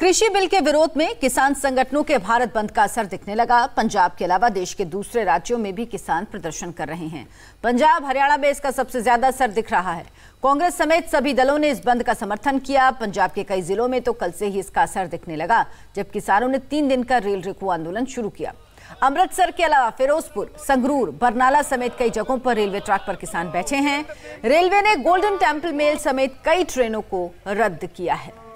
कृषि बिल के विरोध में किसान संगठनों के भारत बंद का असर दिखने लगा पंजाब के अलावा देश के दूसरे राज्यों में भी किसान प्रदर्शन कर रहे हैं पंजाब हरियाणा में इसका सबसे ज्यादा असर दिख रहा है कांग्रेस समेत सभी दलों ने इस बंद का समर्थन किया पंजाब के कई जिलों में तो कल से ही इसका असर दिखने लगा जब किसानों ने तीन दिन का रेल रिकू आंदोलन शुरू किया अमृतसर के अलावा फिरोजपुर संगरूर बरनाला समेत कई जगहों पर रेलवे ट्रैक पर किसान बैठे हैं रेलवे ने गोल्डन टेम्पल मेल समेत कई ट्रेनों को रद्द किया है